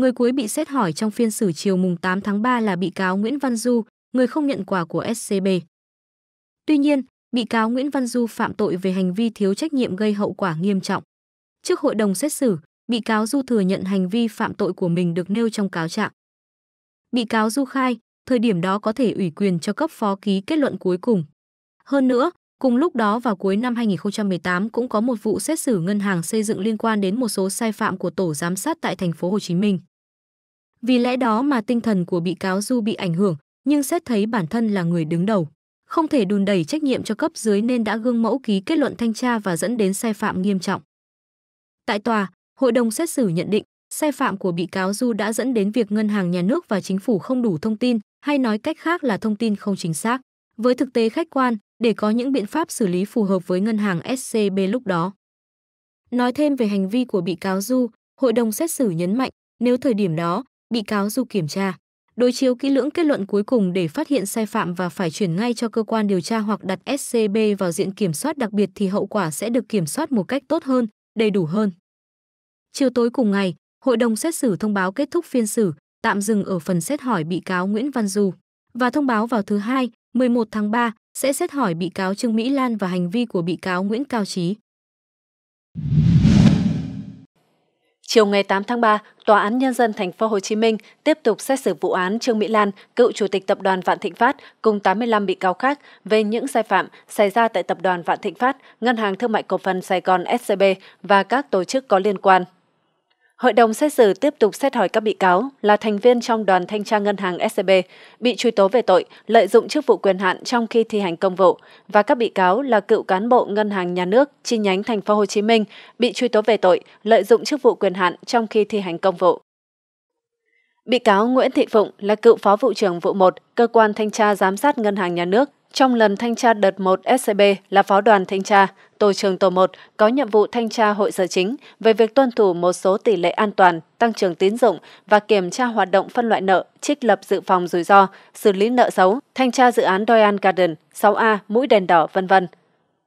Người cuối bị xét hỏi trong phiên xử chiều mùng 8 tháng 3 là bị cáo Nguyễn Văn Du, người không nhận quà của SCB. Tuy nhiên, bị cáo Nguyễn Văn Du phạm tội về hành vi thiếu trách nhiệm gây hậu quả nghiêm trọng. Trước hội đồng xét xử, bị cáo Du thừa nhận hành vi phạm tội của mình được nêu trong cáo trạng. Bị cáo Du khai, thời điểm đó có thể ủy quyền cho cấp phó ký kết luận cuối cùng. Hơn nữa, cùng lúc đó vào cuối năm 2018 cũng có một vụ xét xử ngân hàng xây dựng liên quan đến một số sai phạm của tổ giám sát tại thành phố Hồ Chí Minh. Vì lẽ đó mà tinh thần của bị cáo Du bị ảnh hưởng, nhưng xét thấy bản thân là người đứng đầu, không thể đùn đẩy trách nhiệm cho cấp dưới nên đã gương mẫu ký kết luận thanh tra và dẫn đến sai phạm nghiêm trọng. Tại tòa, hội đồng xét xử nhận định sai phạm của bị cáo Du đã dẫn đến việc ngân hàng nhà nước và chính phủ không đủ thông tin, hay nói cách khác là thông tin không chính xác. Với thực tế khách quan, để có những biện pháp xử lý phù hợp với ngân hàng SCB lúc đó. Nói thêm về hành vi của bị cáo Du, hội đồng xét xử nhấn mạnh, nếu thời điểm đó, bị cáo dù kiểm tra, đối chiếu kỹ lưỡng kết luận cuối cùng để phát hiện sai phạm và phải chuyển ngay cho cơ quan điều tra hoặc đặt SCB vào diện kiểm soát đặc biệt thì hậu quả sẽ được kiểm soát một cách tốt hơn, đầy đủ hơn. Chiều tối cùng ngày, hội đồng xét xử thông báo kết thúc phiên xử, tạm dừng ở phần xét hỏi bị cáo Nguyễn Văn Du và thông báo vào thứ hai, 11 tháng 3 sẽ xét hỏi bị cáo Trương Mỹ Lan và hành vi của bị cáo Nguyễn Cao Trí. Chiều ngày 8 tháng 3, Tòa án Nhân dân Thành phố Hồ Chí Minh tiếp tục xét xử vụ án Trương Mỹ Lan, cựu chủ tịch tập đoàn Vạn Thịnh Phát cùng 85 bị cáo khác về những sai phạm xảy ra tại tập đoàn Vạn Thịnh Phát, Ngân hàng Thương mại Cổ phần Sài Gòn SCB và các tổ chức có liên quan. Hội đồng xét xử tiếp tục xét hỏi các bị cáo là thành viên trong đoàn thanh tra ngân hàng SCB e bị truy tố về tội lợi dụng chức vụ quyền hạn trong khi thi hành công vụ và các bị cáo là cựu cán bộ ngân hàng nhà nước chi nhánh thành phố Hồ Chí Minh bị truy tố về tội lợi dụng chức vụ quyền hạn trong khi thi hành công vụ. Bị cáo Nguyễn Thị Phụng là cựu phó vụ trưởng vụ 1, cơ quan thanh tra giám sát ngân hàng nhà nước trong lần thanh tra đợt 1 SCB là phó đoàn thanh tra, tổ trưởng tổ 1 có nhiệm vụ thanh tra hội sở chính về việc tuân thủ một số tỷ lệ an toàn, tăng trưởng tín dụng và kiểm tra hoạt động phân loại nợ, trích lập dự phòng rủi ro, xử lý nợ xấu, thanh tra dự án Doyan Garden, 6A, mũi đèn đỏ, vân vân.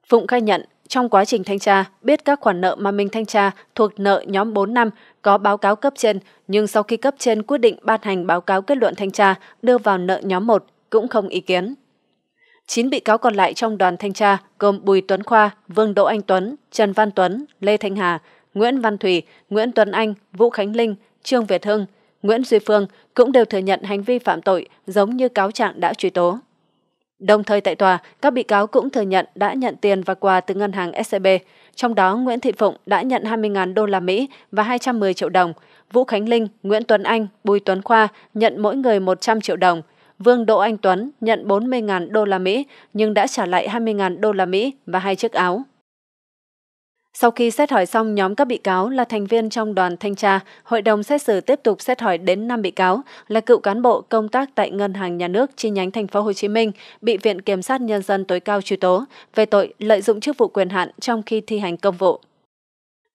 Phụng khai nhận, trong quá trình thanh tra, biết các khoản nợ mà mình thanh tra thuộc nợ nhóm 4 năm có báo cáo cấp trên, nhưng sau khi cấp trên quyết định ban hành báo cáo kết luận thanh tra đưa vào nợ nhóm 1 cũng không ý kiến. 9 bị cáo còn lại trong đoàn thanh tra gồm Bùi Tuấn Khoa, Vương Đỗ Anh Tuấn, Trần Văn Tuấn, Lê Thanh Hà, Nguyễn Văn Thủy, Nguyễn Tuấn Anh, Vũ Khánh Linh, Trương Việt Hưng, Nguyễn Duy Phương cũng đều thừa nhận hành vi phạm tội giống như cáo trạng đã truy tố. Đồng thời tại tòa, các bị cáo cũng thừa nhận đã nhận tiền và quà từ ngân hàng SCB, e trong đó Nguyễn Thị Phụng đã nhận 20.000 đô la Mỹ và 210 triệu đồng, Vũ Khánh Linh, Nguyễn Tuấn Anh, Bùi Tuấn Khoa nhận mỗi người 100 triệu đồng – Vương Đỗ Anh Tuấn nhận 40.000 đô la Mỹ nhưng đã trả lại 20.000 đô la Mỹ và hai chiếc áo. Sau khi xét hỏi xong nhóm các bị cáo là thành viên trong đoàn thanh tra, hội đồng xét xử tiếp tục xét hỏi đến 5 bị cáo là cựu cán bộ công tác tại Ngân hàng Nhà nước chi nhánh thành phố Hồ Chí Minh, bị viện kiểm sát nhân dân tối cao truy tố về tội lợi dụng chức vụ quyền hạn trong khi thi hành công vụ.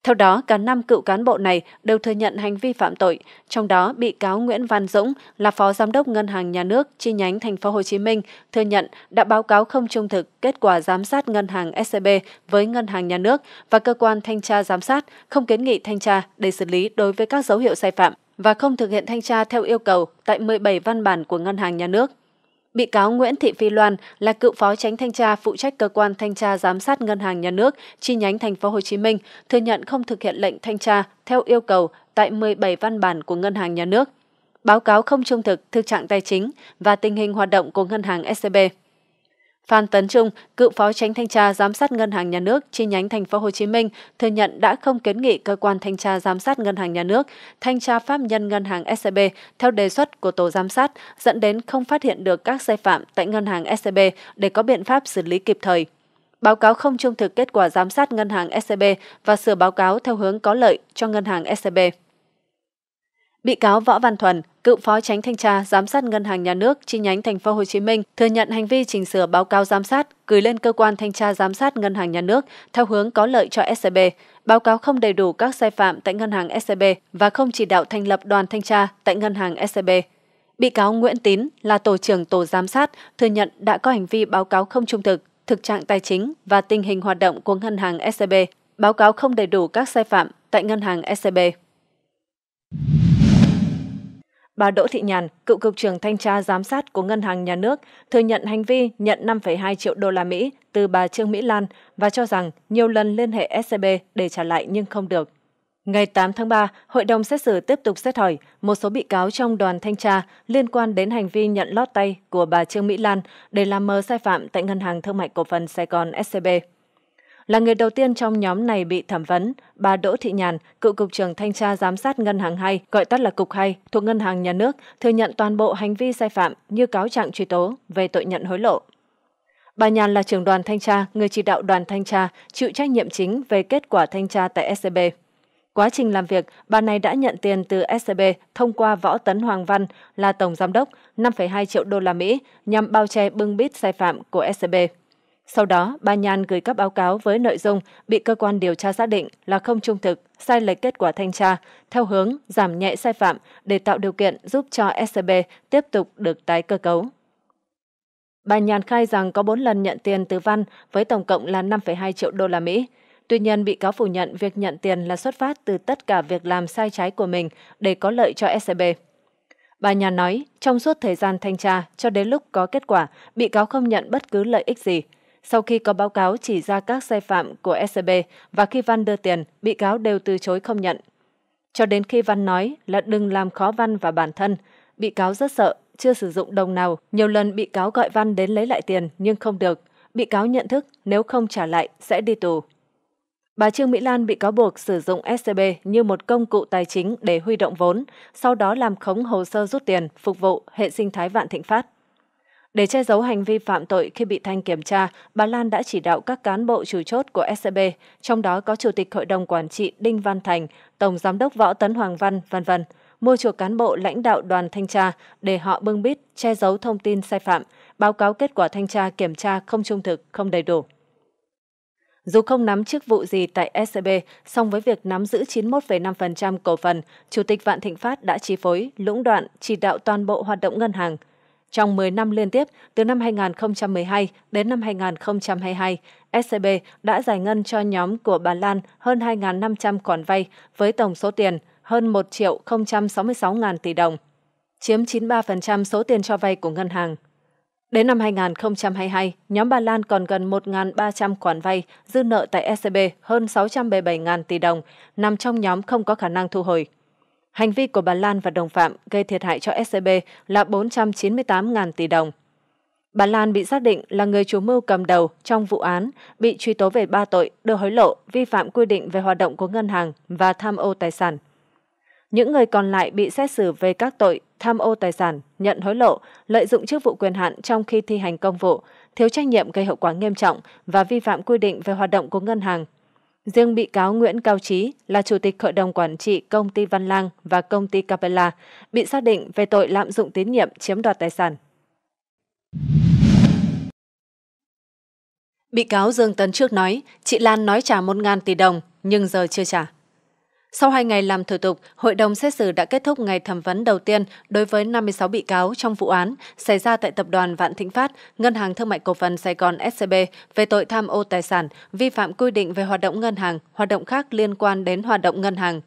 Theo đó, cả năm cựu cán bộ này đều thừa nhận hành vi phạm tội, trong đó bị cáo Nguyễn Văn Dũng là Phó Giám đốc Ngân hàng Nhà nước chi nhánh thành phố Hồ Chí Minh thừa nhận đã báo cáo không trung thực kết quả giám sát ngân hàng SCB e với Ngân hàng Nhà nước và cơ quan thanh tra giám sát, không kiến nghị thanh tra để xử lý đối với các dấu hiệu sai phạm và không thực hiện thanh tra theo yêu cầu tại 17 văn bản của Ngân hàng Nhà nước. Bị cáo Nguyễn Thị Phi Loan là cựu phó tránh thanh tra phụ trách cơ quan thanh tra giám sát ngân hàng nhà nước chi nhánh thành phố Hồ Chí Minh thừa nhận không thực hiện lệnh thanh tra theo yêu cầu tại 17 văn bản của ngân hàng nhà nước. Báo cáo không trung thực thực trạng tài chính và tình hình hoạt động của ngân hàng SCB. E Phan Tấn Trung, cựu phó tránh thanh tra giám sát Ngân hàng Nhà nước chi nhánh Thành phố Hồ Chí Minh thừa nhận đã không kiến nghị cơ quan thanh tra giám sát Ngân hàng Nhà nước thanh tra pháp nhân Ngân hàng SCB e theo đề xuất của tổ giám sát, dẫn đến không phát hiện được các sai phạm tại Ngân hàng SCB e để có biện pháp xử lý kịp thời. Báo cáo không trung thực kết quả giám sát ngân hàng SCB e và sửa báo cáo theo hướng có lợi cho ngân hàng SCB. Bị cáo Võ Văn Thuần, cựu phó tránh thanh tra giám sát Ngân hàng Nhà nước chi nhánh Thành phố Hồ Chí Minh thừa nhận hành vi chỉnh sửa báo cáo giám sát gửi lên cơ quan thanh tra giám sát Ngân hàng Nhà nước theo hướng có lợi cho SCB. Báo cáo không đầy đủ các sai phạm tại ngân hàng SCB và không chỉ đạo thành lập đoàn thanh tra tại ngân hàng SCB. Bị cáo Nguyễn Tín là tổ trưởng tổ giám sát thừa nhận đã có hành vi báo cáo không trung thực, thực trạng tài chính và tình hình hoạt động của ngân hàng SCB. Báo cáo không đầy đủ các sai phạm tại ngân hàng SCB. Bà Đỗ Thị Nhàn, cựu cục trưởng thanh tra giám sát của Ngân hàng Nhà nước, thừa nhận hành vi nhận 5,2 triệu đô la Mỹ từ bà Trương Mỹ Lan và cho rằng nhiều lần liên hệ SCB để trả lại nhưng không được. Ngày 8 tháng 3, hội đồng xét xử tiếp tục xét hỏi một số bị cáo trong đoàn thanh tra liên quan đến hành vi nhận lót tay của bà Trương Mỹ Lan để làm mờ sai phạm tại Ngân hàng Thương mại Cổ phần Sài Gòn SCB là người đầu tiên trong nhóm này bị thẩm vấn. Bà Đỗ Thị Nhàn, cựu cục trưởng thanh tra giám sát ngân hàng 2, gọi tắt là cục 2, thuộc ngân hàng nhà nước, thừa nhận toàn bộ hành vi sai phạm như cáo trạng truy tố về tội nhận hối lộ. Bà Nhàn là trưởng đoàn thanh tra, người chỉ đạo đoàn thanh tra, chịu trách nhiệm chính về kết quả thanh tra tại SCB. Quá trình làm việc, bà này đã nhận tiền từ SCB thông qua Võ Tấn Hoàng Văn là tổng giám đốc 5,2 triệu đô la Mỹ nhằm bao che bưng bít sai phạm của SCB. Sau đó, bà nhàn gửi các báo cáo với nội dung bị cơ quan điều tra xác định là không trung thực, sai lệch kết quả thanh tra, theo hướng giảm nhẹ sai phạm để tạo điều kiện giúp cho SCB tiếp tục được tái cơ cấu. Bà Nhàn khai rằng có 4 lần nhận tiền từ Văn với tổng cộng là 5,2 triệu đô la Mỹ. Tuy nhiên, bị cáo phủ nhận việc nhận tiền là xuất phát từ tất cả việc làm sai trái của mình để có lợi cho SCB. Bà Nhàn nói, trong suốt thời gian thanh tra cho đến lúc có kết quả, bị cáo không nhận bất cứ lợi ích gì – sau khi có báo cáo chỉ ra các sai phạm của SCB và khi Văn đưa tiền, bị cáo đều từ chối không nhận. Cho đến khi Văn nói là đừng làm khó Văn và bản thân, bị cáo rất sợ, chưa sử dụng đồng nào. Nhiều lần bị cáo gọi Văn đến lấy lại tiền nhưng không được. Bị cáo nhận thức nếu không trả lại sẽ đi tù. Bà Trương Mỹ Lan bị cáo buộc sử dụng SCB như một công cụ tài chính để huy động vốn, sau đó làm khống hồ sơ rút tiền phục vụ hệ sinh thái Vạn Thịnh Phát. Để che giấu hành vi phạm tội khi bị Thanh kiểm tra, bà Lan đã chỉ đạo các cán bộ chủ chốt của SCB, e trong đó có Chủ tịch Hội đồng Quản trị Đinh Văn Thành, Tổng Giám đốc Võ Tấn Hoàng Văn, vân vân mua chuộc cán bộ lãnh đạo đoàn thanh tra để họ bưng bít, che giấu thông tin sai phạm, báo cáo kết quả thanh tra kiểm tra không trung thực, không đầy đủ. Dù không nắm chức vụ gì tại SCB, e song với việc nắm giữ 91,5% cổ phần, Chủ tịch Vạn Thịnh Phát đã chi phối, lũng đoạn, chỉ đạo toàn bộ hoạt động ngân hàng – trong 10 năm liên tiếp, từ năm 2012 đến năm 2022, SCB đã giải ngân cho nhóm của Bà Lan hơn 2.500 khoản vay với tổng số tiền hơn 1 triệu 066 ngàn tỷ đồng, chiếm 93% số tiền cho vay của ngân hàng. Đến năm 2022, nhóm Bà Lan còn gần 1.300 khoản vay, dư nợ tại SCB hơn 677.000 tỷ đồng, nằm trong nhóm không có khả năng thu hồi. Hành vi của bà Lan và đồng phạm gây thiệt hại cho SCB là 498.000 tỷ đồng. Bà Lan bị xác định là người chủ mưu cầm đầu trong vụ án, bị truy tố về ba tội đưa hối lộ, vi phạm quy định về hoạt động của ngân hàng và tham ô tài sản. Những người còn lại bị xét xử về các tội tham ô tài sản, nhận hối lộ, lợi dụng chức vụ quyền hạn trong khi thi hành công vụ, thiếu trách nhiệm gây hậu quả nghiêm trọng và vi phạm quy định về hoạt động của ngân hàng Riêng bị cáo Nguyễn Cao Trí là Chủ tịch Hội đồng Quản trị Công ty Văn Lang và Công ty Capella bị xác định về tội lạm dụng tín nhiệm chiếm đoạt tài sản. Bị cáo Dương Tấn trước nói, chị Lan nói trả 1.000 tỷ đồng nhưng giờ chưa trả. Sau 2 ngày làm thủ tục, hội đồng xét xử đã kết thúc ngày thẩm vấn đầu tiên đối với 56 bị cáo trong vụ án xảy ra tại Tập đoàn Vạn Thịnh Phát, Ngân hàng Thương mại Cổ phần Sài Gòn SCB về tội tham ô tài sản, vi phạm quy định về hoạt động ngân hàng, hoạt động khác liên quan đến hoạt động ngân hàng.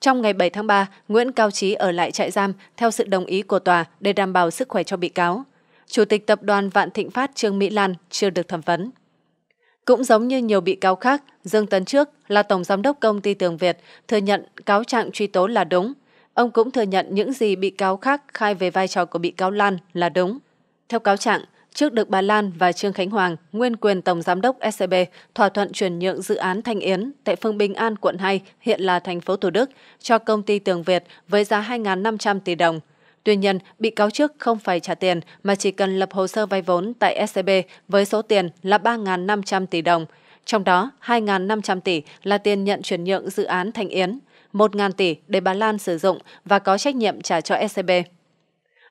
Trong ngày 7 tháng 3, Nguyễn Cao Trí ở lại trại giam theo sự đồng ý của tòa để đảm bảo sức khỏe cho bị cáo. Chủ tịch Tập đoàn Vạn Thịnh Phát Trương Mỹ Lan chưa được thẩm vấn. Cũng giống như nhiều bị cáo khác, Dương Tấn Trước là Tổng Giám đốc Công ty Tường Việt thừa nhận cáo trạng truy tố là đúng. Ông cũng thừa nhận những gì bị cáo khác khai về vai trò của bị cáo Lan là đúng. Theo cáo trạng, trước được bà Lan và Trương Khánh Hoàng, nguyên quyền Tổng Giám đốc SCB, e thỏa thuận chuyển nhượng dự án Thanh Yến tại phương Bình An, quận 2, hiện là thành phố Thủ Đức, cho công ty Tường Việt với giá 2.500 tỷ đồng – Tuy nhiên, bị cáo trước không phải trả tiền mà chỉ cần lập hồ sơ vay vốn tại SCB với số tiền là 3.500 tỷ đồng. Trong đó, 2.500 tỷ là tiền nhận chuyển nhượng dự án Thành Yến, 1.000 tỷ để bà Lan sử dụng và có trách nhiệm trả cho SCB.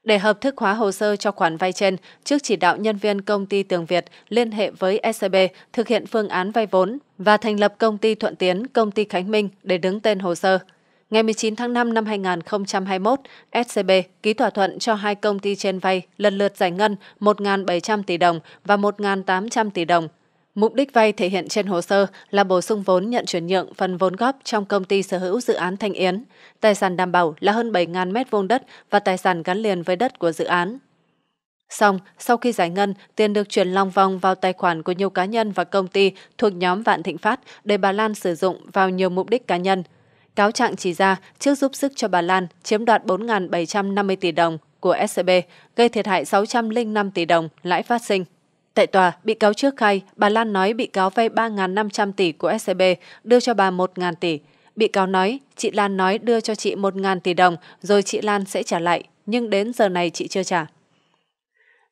Để hợp thức hóa hồ sơ cho khoản vay trên, trước chỉ đạo nhân viên công ty Tường Việt liên hệ với SCB thực hiện phương án vay vốn và thành lập công ty Thuận Tiến, công ty Khánh Minh để đứng tên hồ sơ ngày 19 tháng 5 năm 2021, SCB ký thỏa thuận cho hai công ty trên vay lần lượt giải ngân 1.700 tỷ đồng và 1.800 tỷ đồng. Mục đích vay thể hiện trên hồ sơ là bổ sung vốn nhận chuyển nhượng phần vốn góp trong công ty sở hữu dự án Thanh Yến. Tài sản đảm bảo là hơn 7.000 m2 đất và tài sản gắn liền với đất của dự án. Xong, sau khi giải ngân, tiền được chuyển lòng vòng vào tài khoản của nhiều cá nhân và công ty thuộc nhóm Vạn Thịnh Phát để bà Lan sử dụng vào nhiều mục đích cá nhân – Cáo trạng chỉ ra trước giúp sức cho bà Lan chiếm đoạt 4.750 tỷ đồng của SCB, gây thiệt hại 605 tỷ đồng lãi phát sinh. Tại tòa, bị cáo trước khai, bà Lan nói bị cáo vay 3.500 tỷ của SCB, đưa cho bà 1.000 tỷ. Bị cáo nói, chị Lan nói đưa cho chị 1.000 tỷ đồng, rồi chị Lan sẽ trả lại, nhưng đến giờ này chị chưa trả.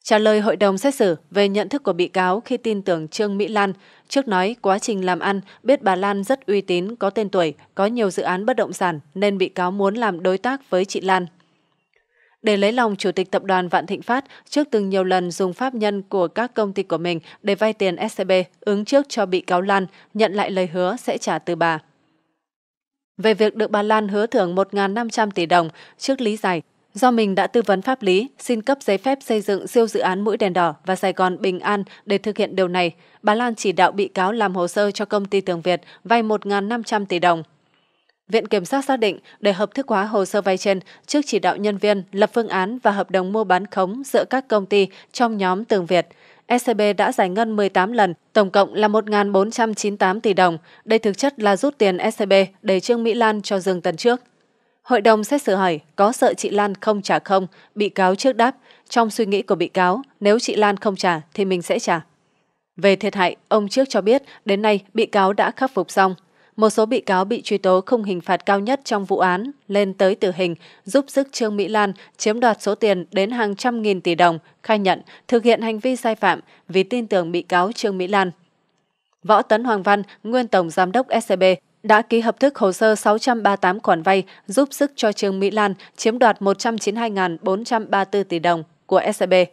Trả lời hội đồng xét xử về nhận thức của bị cáo khi tin tưởng Trương Mỹ Lan, trước nói quá trình làm ăn biết bà Lan rất uy tín, có tên tuổi, có nhiều dự án bất động sản nên bị cáo muốn làm đối tác với chị Lan. Để lấy lòng chủ tịch tập đoàn Vạn Thịnh Phát, trước từng nhiều lần dùng pháp nhân của các công ty của mình để vay tiền SCB, ứng trước cho bị cáo Lan, nhận lại lời hứa sẽ trả từ bà. Về việc được bà Lan hứa thưởng 1.500 tỷ đồng, trước lý giải Do mình đã tư vấn pháp lý, xin cấp giấy phép xây dựng siêu dự án mũi đèn đỏ và Sài Gòn Bình An để thực hiện điều này, bà Lan chỉ đạo bị cáo làm hồ sơ cho công ty Tường Việt vay 1.500 tỷ đồng. Viện Kiểm sát xác định để hợp thức hóa hồ sơ vay trên, trước chỉ đạo nhân viên lập phương án và hợp đồng mua bán khống giữa các công ty trong nhóm Tường Việt, SCB đã giải ngân 18 lần, tổng cộng là 1.498 tỷ đồng. Đây thực chất là rút tiền SCB để Trương Mỹ Lan cho Dương Tấn trước. Hội đồng xét xử hỏi có sợ chị Lan không trả không, bị cáo trước đáp, trong suy nghĩ của bị cáo, nếu chị Lan không trả thì mình sẽ trả. Về thiệt hại, ông trước cho biết đến nay bị cáo đã khắc phục xong. Một số bị cáo bị truy tố không hình phạt cao nhất trong vụ án lên tới tử hình, giúp sức Trương Mỹ Lan chiếm đoạt số tiền đến hàng trăm nghìn tỷ đồng, khai nhận thực hiện hành vi sai phạm vì tin tưởng bị cáo Trương Mỹ Lan. Võ Tấn Hoàng Văn, nguyên tổng giám đốc SCB, đã ký hợp thức hồ sơ 638 khoản vay giúp sức cho Trương Mỹ Lan chiếm đoạt 192.434 tỷ đồng của SCB. E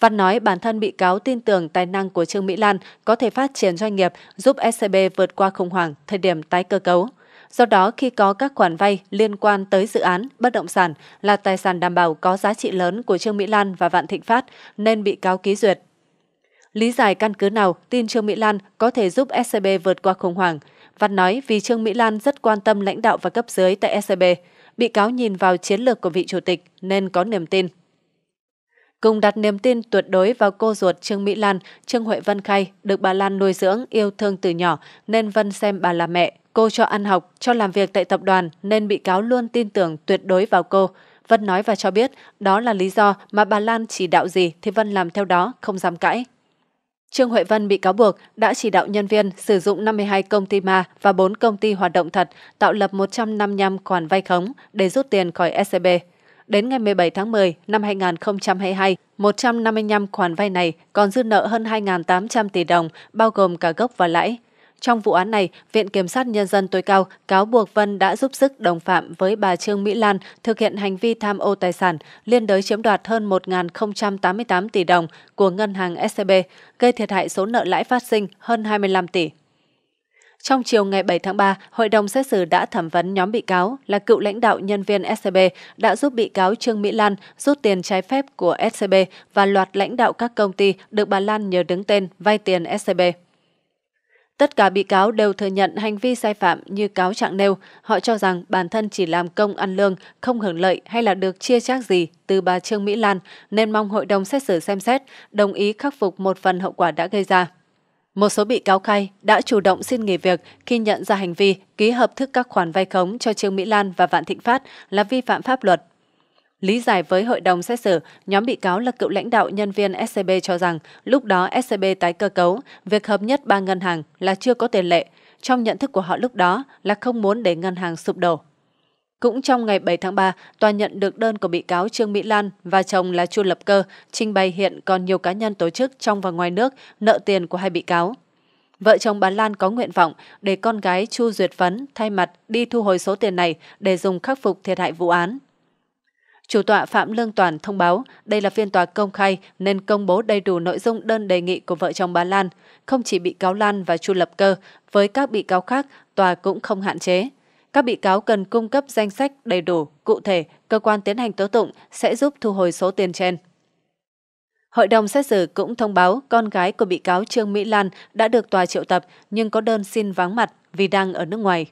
Văn nói bản thân bị cáo tin tưởng tài năng của Trương Mỹ Lan có thể phát triển doanh nghiệp giúp SCB e vượt qua khủng hoảng thời điểm tái cơ cấu. Do đó, khi có các khoản vay liên quan tới dự án bất động sản là tài sản đảm bảo có giá trị lớn của Trương Mỹ Lan và Vạn Thịnh Phát nên bị cáo ký duyệt. Lý giải căn cứ nào tin Trương Mỹ Lan có thể giúp SCB e vượt qua khủng hoảng – Văn nói vì Trương Mỹ Lan rất quan tâm lãnh đạo và cấp dưới tại SCB, e bị cáo nhìn vào chiến lược của vị chủ tịch nên có niềm tin. Cùng đặt niềm tin tuyệt đối vào cô ruột Trương Mỹ Lan, Trương Huệ Vân khai được bà Lan nuôi dưỡng, yêu thương từ nhỏ nên Vân xem bà là mẹ. Cô cho ăn học, cho làm việc tại tập đoàn nên bị cáo luôn tin tưởng tuyệt đối vào cô. Vân nói và cho biết đó là lý do mà bà Lan chỉ đạo gì thì Vân làm theo đó, không dám cãi. Trương Huệ Vân bị cáo buộc đã chỉ đạo nhân viên sử dụng 52 công ty ma và 4 công ty hoạt động thật tạo lập 155 khoản vay khống để rút tiền khỏi SCB. E Đến ngày 17 tháng 10 năm 2022, 155 khoản vay này còn dư nợ hơn 2.800 tỷ đồng, bao gồm cả gốc và lãi. Trong vụ án này, Viện Kiểm sát Nhân dân tối cao cáo buộc Vân đã giúp sức đồng phạm với bà Trương Mỹ Lan thực hiện hành vi tham ô tài sản, liên đới chiếm đoạt hơn 1.088 tỷ đồng của ngân hàng SCB, gây thiệt hại số nợ lãi phát sinh hơn 25 tỷ. Trong chiều ngày 7 tháng 3, hội đồng xét xử đã thẩm vấn nhóm bị cáo là cựu lãnh đạo nhân viên SCB đã giúp bị cáo Trương Mỹ Lan rút tiền trái phép của SCB và loạt lãnh đạo các công ty được bà Lan nhờ đứng tên vay tiền SCB. Tất cả bị cáo đều thừa nhận hành vi sai phạm như cáo trạng nêu, họ cho rằng bản thân chỉ làm công ăn lương, không hưởng lợi hay là được chia chác gì từ bà Trương Mỹ Lan nên mong hội đồng xét xử xem xét, đồng ý khắc phục một phần hậu quả đã gây ra. Một số bị cáo khai đã chủ động xin nghỉ việc khi nhận ra hành vi ký hợp thức các khoản vay khống cho Trương Mỹ Lan và Vạn Thịnh Phát là vi phạm pháp luật Lý giải với hội đồng xét xử, nhóm bị cáo là cựu lãnh đạo nhân viên SCB cho rằng lúc đó SCB tái cơ cấu, việc hợp nhất ba ngân hàng là chưa có tiền lệ. Trong nhận thức của họ lúc đó là không muốn để ngân hàng sụp đổ. Cũng trong ngày 7 tháng 3, tòa nhận được đơn của bị cáo Trương Mỹ Lan và chồng là Chu Lập Cơ trình bày hiện còn nhiều cá nhân tổ chức trong và ngoài nước nợ tiền của hai bị cáo. Vợ chồng bà Lan có nguyện vọng để con gái Chu Duyệt Phấn thay mặt đi thu hồi số tiền này để dùng khắc phục thiệt hại vụ án. Chủ tọa Phạm Lương Toàn thông báo đây là phiên tòa công khai nên công bố đầy đủ nội dung đơn đề nghị của vợ chồng bà Lan. Không chỉ bị cáo Lan và Chu Lập Cơ, với các bị cáo khác, tòa cũng không hạn chế. Các bị cáo cần cung cấp danh sách đầy đủ, cụ thể, cơ quan tiến hành tố tụng sẽ giúp thu hồi số tiền trên. Hội đồng xét xử cũng thông báo con gái của bị cáo Trương Mỹ Lan đã được tòa triệu tập nhưng có đơn xin vắng mặt vì đang ở nước ngoài.